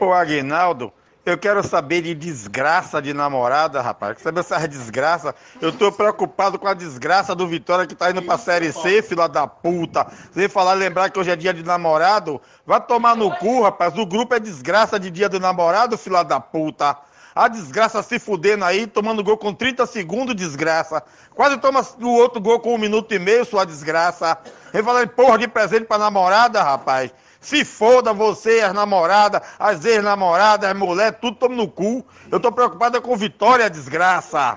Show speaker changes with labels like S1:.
S1: Ô Aguinaldo, eu quero saber de desgraça de namorada, rapaz. Quer saber essa desgraça? Eu tô preocupado com a desgraça do Vitória que tá indo pra Série C, filha da puta. Sem falar, lembrar que hoje é dia de namorado. Vai tomar no cu, rapaz. O grupo é desgraça de dia do namorado, filha da puta. A desgraça se fudendo aí, tomando gol com 30 segundos, desgraça. Quase toma o outro gol com um minuto e meio, sua desgraça. Vem falando porra de presente pra namorada, rapaz. Se foda você, as namoradas, as ex-namoradas, as mulheres, tudo toma no cu. Eu tô preocupada com Vitória, desgraça.